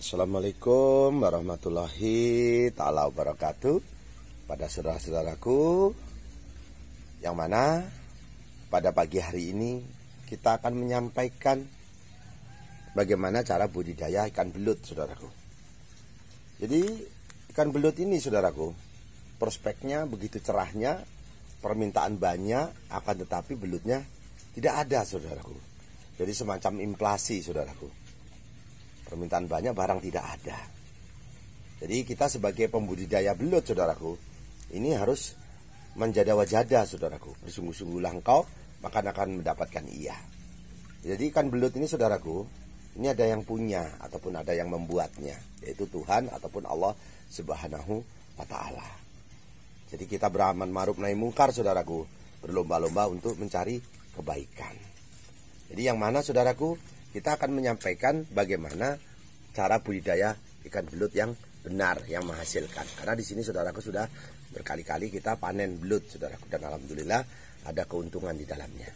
Assalamualaikum warahmatullahi taala wabarakatuh pada saudara-saudaraku yang mana pada pagi hari ini kita akan menyampaikan bagaimana cara budidaya ikan belut saudaraku. Jadi ikan belut ini saudaraku prospeknya begitu cerahnya permintaan banyak akan tetapi belutnya tidak ada saudaraku. Jadi semacam inflasi saudaraku Permintaan banyak barang tidak ada. Jadi kita sebagai pembudidaya belut saudaraku, ini harus menjadi wajada saudaraku. Bersungguh-sungguhlah engkau, maka akan mendapatkan iya. Jadi ikan belut ini saudaraku, ini ada yang punya ataupun ada yang membuatnya, yaitu Tuhan ataupun Allah Subhanahu wa taala. Jadi kita beraman maruf naik mungkar saudaraku, berlomba-lomba untuk mencari kebaikan. Jadi yang mana saudaraku, kita akan menyampaikan bagaimana cara budidaya ikan belut yang benar yang menghasilkan karena di sini saudaraku sudah berkali-kali kita panen belut saudaraku dan alhamdulillah ada keuntungan di dalamnya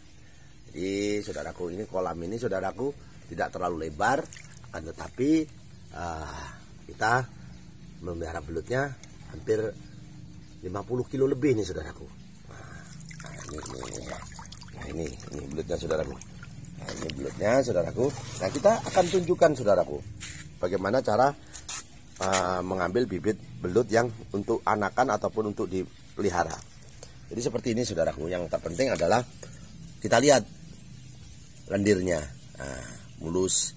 jadi saudaraku ini kolam ini saudaraku tidak terlalu lebar akan tetapi uh, kita memelihara belutnya hampir 50 kilo lebih nih saudaraku nah, ini, ini, ya. nah, ini ini belutnya saudaraku nah, ini belutnya saudaraku nah kita akan tunjukkan saudaraku bagaimana cara uh, mengambil bibit belut yang untuk anakan ataupun untuk dipelihara. Jadi seperti ini saudaraku, yang terpenting adalah kita lihat lendirnya nah, mulus.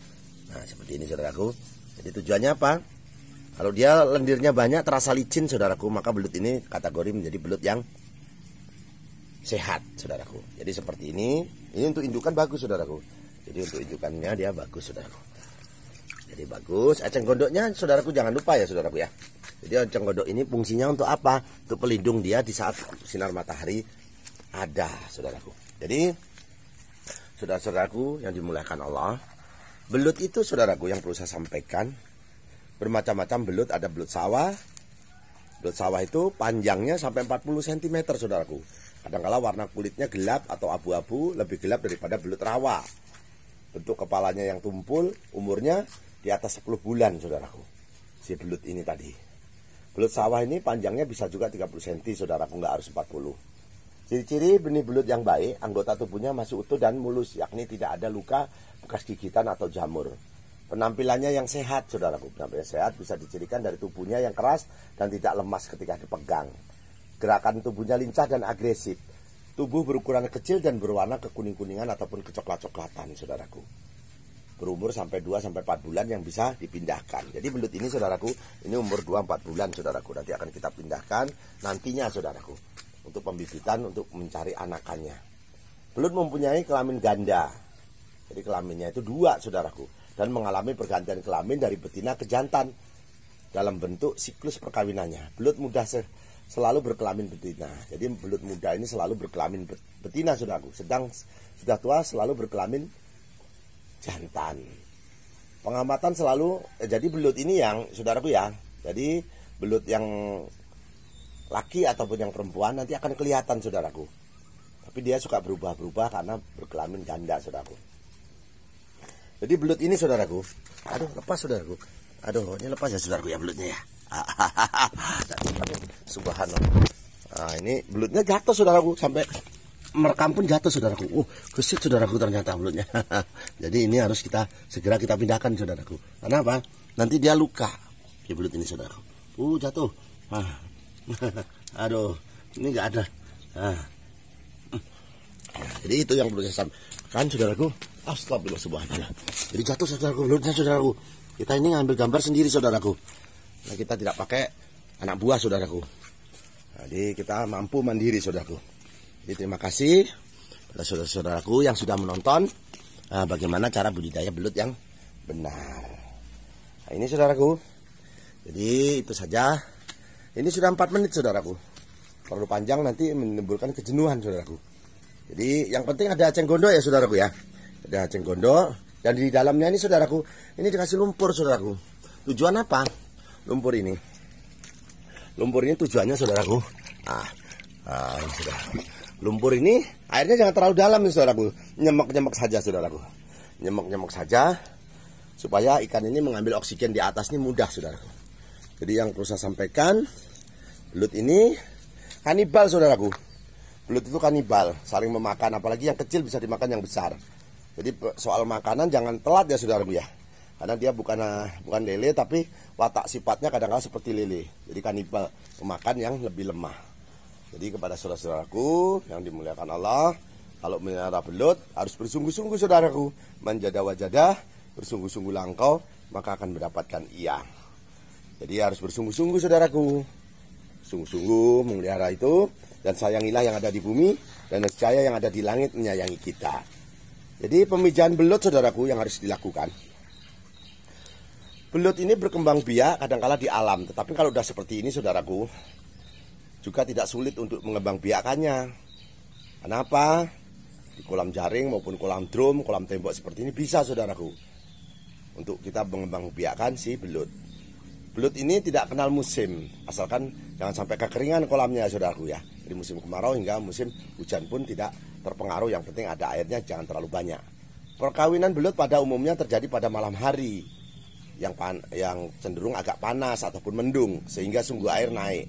Nah seperti ini saudaraku. Jadi tujuannya apa? Kalau dia lendirnya banyak terasa licin saudaraku, maka belut ini kategori menjadi belut yang sehat saudaraku. Jadi seperti ini, ini untuk indukan bagus saudaraku. Jadi untuk indukannya dia bagus saudaraku. Jadi bagus. Eceng gondoknya saudaraku jangan lupa ya saudaraku ya. Jadi eceng gondok ini fungsinya untuk apa? Untuk pelindung dia di saat sinar matahari ada saudaraku. Jadi saudara-saudaraku yang dimuliakan Allah, belut itu saudaraku yang perlu saya sampaikan bermacam-macam belut, ada belut sawah. Belut sawah itu panjangnya sampai 40 cm saudaraku. kadang Kadangkala warna kulitnya gelap atau abu-abu, lebih gelap daripada belut rawa. Bentuk kepalanya yang tumpul, umurnya di atas 10 bulan saudaraku si belut ini tadi belut sawah ini panjangnya bisa juga 30 cm saudaraku nggak harus 40 ciri-ciri benih belut yang baik anggota tubuhnya masih utuh dan mulus yakni tidak ada luka bekas gigitan atau jamur penampilannya yang sehat saudaraku penampilan sehat bisa dicirikan dari tubuhnya yang keras dan tidak lemas ketika dipegang gerakan tubuhnya lincah dan agresif tubuh berukuran kecil dan berwarna kekuning-kuningan ataupun kecoklat-coklatan saudaraku berumur sampai 2 sampai 4 bulan yang bisa dipindahkan. Jadi belut ini saudaraku, ini umur 2 4 bulan saudaraku. Nanti akan kita pindahkan nantinya saudaraku untuk pembibitan untuk mencari anakannya. Belut mempunyai kelamin ganda. Jadi kelaminnya itu dua saudaraku dan mengalami pergantian kelamin dari betina ke jantan dalam bentuk siklus perkawinannya. Belut muda selalu berkelamin betina. Jadi belut muda ini selalu berkelamin betina saudaraku. Sedang sudah tua selalu berkelamin jantan. Pengamatan selalu eh, jadi belut ini yang saudaraku ya. Jadi belut yang laki ataupun yang perempuan nanti akan kelihatan saudaraku. Tapi dia suka berubah-berubah karena berkelamin ganda saudaraku. Jadi belut ini saudaraku, aduh lepas saudaraku. Aduh, ini lepas ya saudaraku ya belutnya ya. Subhanallah. Nah, ini belutnya jatuh saudaraku sampai merekam pun jatuh saudaraku. Oh, gesit saudaraku ternyata mulutnya. Jadi ini harus kita segera kita pindahkan saudaraku. Kenapa? Nanti dia luka di belut ini saudaraku. Uh, jatuh. Ah. Aduh, ini enggak ada. Ah. Jadi itu yang perlu saya kan saudaraku. Astagfirullah subhanallah. Jadi jatuh saudaraku belutnya saudaraku. Kita ini ngambil gambar sendiri saudaraku. Nah, kita tidak pakai anak buah saudaraku. Jadi kita mampu mandiri saudaraku. Jadi terima kasih pada saudara-saudaraku yang sudah menonton uh, bagaimana cara budidaya belut yang benar. Nah, ini saudaraku. Jadi itu saja. Ini sudah 4 menit saudaraku. Perlu panjang nanti menimbulkan kejenuhan saudaraku. Jadi yang penting ada aceng gondok ya saudaraku ya. Ada aceng gondok dan di dalamnya ini saudaraku, ini dikasih lumpur saudaraku. Tujuan apa? Lumpur ini. Lumpur ini tujuannya saudaraku. Ah, ah ini saudaraku lumpur ini airnya jangan terlalu dalam nih saudaraku nyemek-nyemek saja saudaraku nyemek-nyemek saja supaya ikan ini mengambil oksigen di atas ini mudah saudaraku jadi yang perlu saya sampaikan belut ini kanibal saudaraku belut itu kanibal saling memakan apalagi yang kecil bisa dimakan yang besar jadi soal makanan jangan telat ya saudaraku ya karena dia bukan eh, bukan lele tapi watak sifatnya kadang-kadang seperti lele jadi kanibal pemakan yang lebih lemah jadi kepada saudara-saudaraku yang dimuliakan Allah, kalau menara belut harus bersungguh-sungguh saudaraku, menjadah wajadah, bersungguh-sungguh langkau, maka akan mendapatkan iya. Jadi harus bersungguh-sungguh saudaraku. Sungguh-sungguh memelihara itu dan sayangilah yang ada di bumi dan percaya yang ada di langit menyayangi kita. Jadi pemijahan belut saudaraku yang harus dilakukan. Belut ini berkembang biak kadangkala di alam, tetapi kalau sudah seperti ini saudaraku, juga tidak sulit untuk mengembang biakannya. Kenapa? Di kolam jaring maupun kolam drum, kolam tembok seperti ini bisa saudaraku. Untuk kita mengembang biakkan si belut. Belut ini tidak kenal musim, asalkan jangan sampai kekeringan kolamnya saudaraku ya. Dari musim kemarau hingga musim hujan pun tidak terpengaruh, yang penting ada airnya jangan terlalu banyak. Perkawinan belut pada umumnya terjadi pada malam hari yang pan yang cenderung agak panas ataupun mendung sehingga sungguh air naik.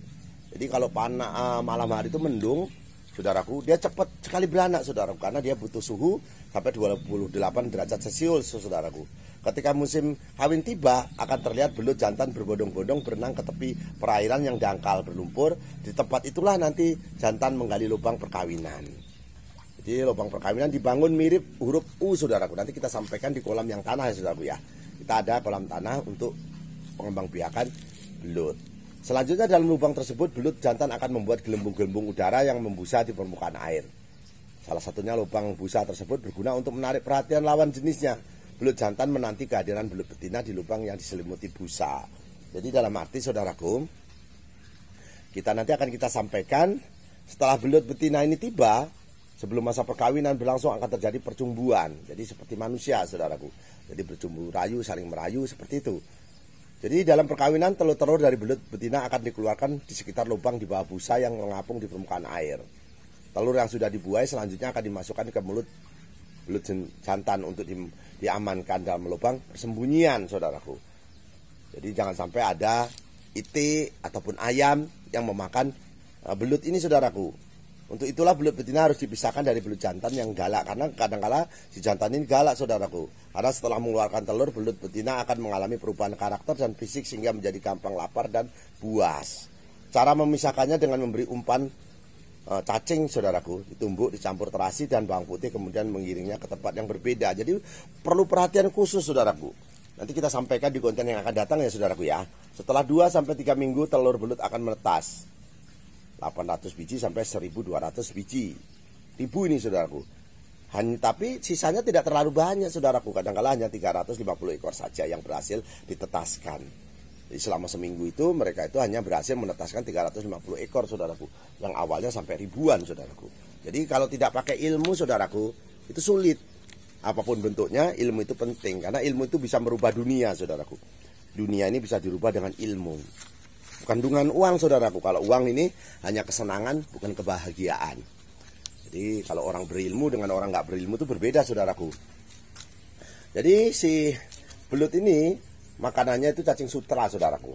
Jadi kalau panah eh, uh, malam hari itu mendung, saudaraku, dia cepat sekali beranak, saudaraku, karena dia butuh suhu sampai 28 derajat Celcius, saudaraku. Ketika musim kawin tiba, akan terlihat belut jantan berbondong-bondong berenang ke tepi perairan yang dangkal berlumpur. Di tempat itulah nanti jantan menggali lubang perkawinan. Jadi lubang perkawinan dibangun mirip huruf U saudaraku. Nanti kita sampaikan di kolam yang tanah ya saudaraku ya. Kita ada kolam tanah untuk pengembang biakan belut. Selanjutnya dalam lubang tersebut belut jantan akan membuat gelembung-gelembung udara yang membusa di permukaan air. Salah satunya lubang busa tersebut berguna untuk menarik perhatian lawan jenisnya. Belut jantan menanti kehadiran belut betina di lubang yang diselimuti busa. Jadi dalam arti saudaraku, kita nanti akan kita sampaikan setelah belut betina ini tiba, sebelum masa perkawinan berlangsung akan terjadi percumbuan. Jadi seperti manusia saudaraku. Jadi bercumbu rayu, saling merayu seperti itu. Jadi dalam perkawinan telur-telur dari belut betina akan dikeluarkan di sekitar lubang di bawah busa yang mengapung di permukaan air. Telur yang sudah dibuai selanjutnya akan dimasukkan ke mulut belut jantan untuk di, diamankan dalam lubang persembunyian, saudaraku. Jadi jangan sampai ada itik ataupun ayam yang memakan eh, belut ini, saudaraku. Untuk itulah belut betina harus dipisahkan dari belut jantan yang galak karena kadang -kadang si jantan ini galak saudaraku. Karena setelah mengeluarkan telur belut betina akan mengalami perubahan karakter dan fisik sehingga menjadi gampang lapar dan buas. Cara memisahkannya dengan memberi umpan e, cacing saudaraku ditumbuk dicampur terasi dan bawang putih kemudian mengiringnya ke tempat yang berbeda. Jadi perlu perhatian khusus saudaraku. Nanti kita sampaikan di konten yang akan datang ya saudaraku ya. Setelah 2 sampai 3 minggu telur belut akan menetas. 800 biji sampai 1200 biji. Ribu ini saudaraku. Hanya tapi sisanya tidak terlalu banyak saudaraku. Kadang kala hanya 350 ekor saja yang berhasil ditetaskan. Jadi selama seminggu itu mereka itu hanya berhasil menetaskan 350 ekor saudaraku. Yang awalnya sampai ribuan saudaraku. Jadi kalau tidak pakai ilmu saudaraku itu sulit. Apapun bentuknya ilmu itu penting karena ilmu itu bisa merubah dunia saudaraku. Dunia ini bisa dirubah dengan ilmu kandungan uang saudaraku kalau uang ini hanya kesenangan bukan kebahagiaan jadi kalau orang berilmu dengan orang nggak berilmu itu berbeda saudaraku jadi si belut ini makanannya itu cacing sutra saudaraku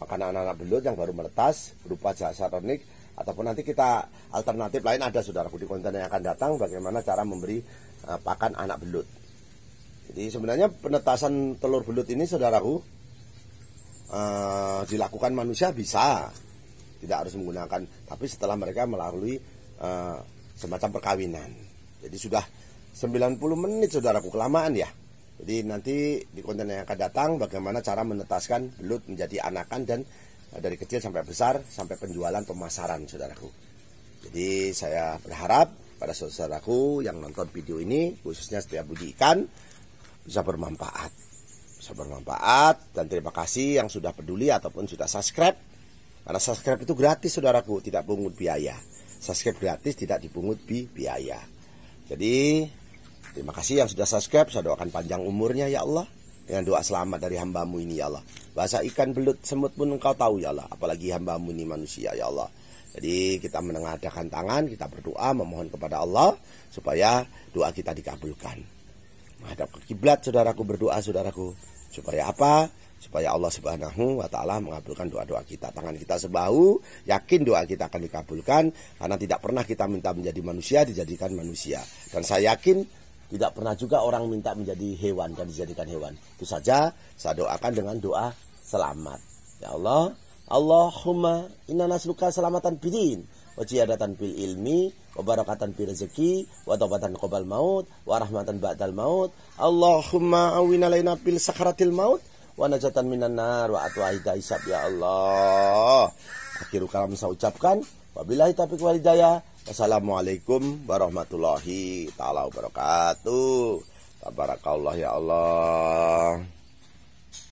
makanan anak-anak belut yang baru menetas berupa jasa ternik ataupun nanti kita alternatif lain ada saudaraku di konten yang akan datang bagaimana cara memberi eh, pakan anak belut jadi sebenarnya penetasan telur belut ini saudaraku e, dilakukan manusia bisa, tidak harus menggunakan. Tapi setelah mereka melalui e, semacam perkawinan, jadi sudah 90 menit saudaraku kelamaan ya. Jadi nanti di konten yang akan datang bagaimana cara menetaskan belut menjadi anakan dan eh, dari kecil sampai besar sampai penjualan pemasaran saudaraku. Jadi saya berharap pada saudaraku yang nonton video ini khususnya setiap budi ikan bisa bermanfaat bisa bermanfaat dan terima kasih yang sudah peduli ataupun sudah subscribe. Karena subscribe itu gratis saudaraku, tidak pungut biaya. Subscribe gratis tidak dipungut bi biaya. Jadi terima kasih yang sudah subscribe, saya doakan panjang umurnya ya Allah. Dengan doa selamat dari hambamu ini ya Allah. Bahasa ikan belut semut pun engkau tahu ya Allah. Apalagi hambamu ini manusia ya Allah. Jadi kita menengadakan tangan, kita berdoa, memohon kepada Allah supaya doa kita dikabulkan menghadap ke kiblat saudaraku berdoa saudaraku supaya apa supaya Allah Subhanahu wa taala mengabulkan doa-doa kita. Tangan kita sebahu, yakin doa kita akan dikabulkan karena tidak pernah kita minta menjadi manusia dijadikan manusia. Dan saya yakin tidak pernah juga orang minta menjadi hewan dan dijadikan hewan. Itu saja saya doakan dengan doa selamat. Ya Allah, Allahumma inna nasluka selamatan bidin wa ziyadatan fil ilmi wa barakatan fil rezeki wa taubatan qabal maut wa rahmatan ba'dal maut Allahumma awin alaina fil sakaratil maut wa najatan minan nar wa atwa isab ya Allah akhiru kalam saya ucapkan wabillahi taufiq wal hidayah wassalamualaikum warahmatullahi taala wabarakatuh tabarakallah ya Allah